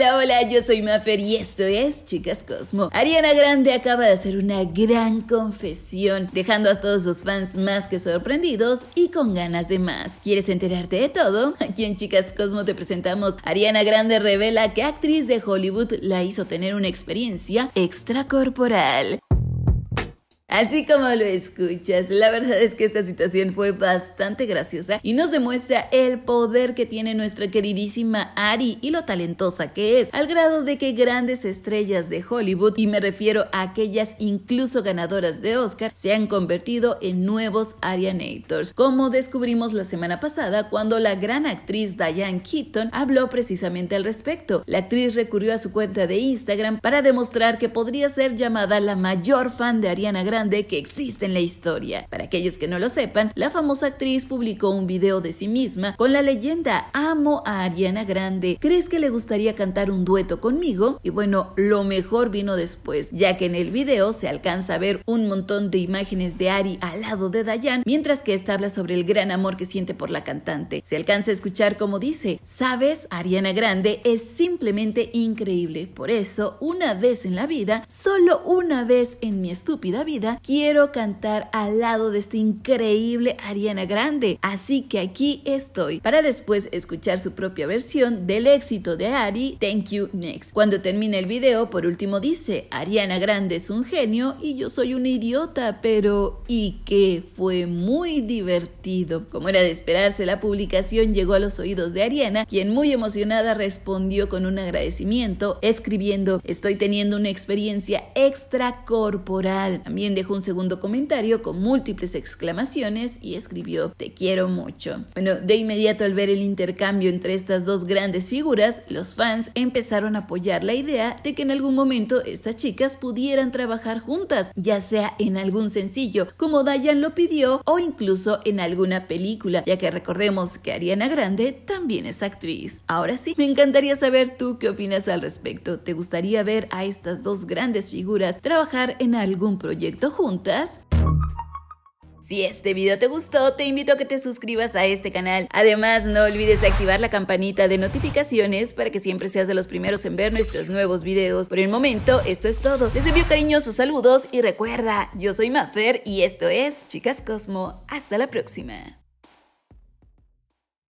Hola, hola, yo soy Mafer y esto es Chicas Cosmo. Ariana Grande acaba de hacer una gran confesión, dejando a todos sus fans más que sorprendidos y con ganas de más. ¿Quieres enterarte de todo? Aquí en Chicas Cosmo te presentamos. Ariana Grande revela que actriz de Hollywood la hizo tener una experiencia extracorporal. Así como lo escuchas, la verdad es que esta situación fue bastante graciosa y nos demuestra el poder que tiene nuestra queridísima Ari y lo talentosa que es, al grado de que grandes estrellas de Hollywood, y me refiero a aquellas incluso ganadoras de Oscar, se han convertido en nuevos Arianators, como descubrimos la semana pasada cuando la gran actriz Diane Keaton habló precisamente al respecto. La actriz recurrió a su cuenta de Instagram para demostrar que podría ser llamada la mayor fan de Ariana Grande que existe en la historia. Para aquellos que no lo sepan, la famosa actriz publicó un video de sí misma con la leyenda Amo a Ariana Grande, ¿crees que le gustaría cantar un dueto conmigo? Y bueno, lo mejor vino después, ya que en el video se alcanza a ver un montón de imágenes de Ari al lado de Dayan, mientras que esta habla sobre el gran amor que siente por la cantante. Se alcanza a escuchar como dice, sabes, Ariana Grande es simplemente increíble, por eso una vez en la vida, solo una vez en mi estúpida vida, quiero cantar al lado de esta increíble Ariana Grande. Así que aquí estoy para después escuchar su propia versión del éxito de Ari, Thank You Next. Cuando termina el video, por último dice, Ariana Grande es un genio y yo soy un idiota, pero y qué? fue muy divertido. Como era de esperarse, la publicación llegó a los oídos de Ariana, quien muy emocionada respondió con un agradecimiento, escribiendo, estoy teniendo una experiencia extracorporal. También dejó un segundo comentario con múltiples exclamaciones y escribió Te quiero mucho. Bueno, de inmediato al ver el intercambio entre estas dos grandes figuras, los fans empezaron a apoyar la idea de que en algún momento estas chicas pudieran trabajar juntas, ya sea en algún sencillo, como Dayan lo pidió, o incluso en alguna película, ya que recordemos que Ariana Grande también es actriz. Ahora sí, me encantaría saber tú qué opinas al respecto. ¿Te gustaría ver a estas dos grandes figuras trabajar en algún proyecto? juntas? Si este video te gustó, te invito a que te suscribas a este canal. Además, no olvides activar la campanita de notificaciones para que siempre seas de los primeros en ver nuestros nuevos videos. Por el momento, esto es todo. Les envío cariñosos saludos y recuerda, yo soy Mafer y esto es Chicas Cosmo. Hasta la próxima.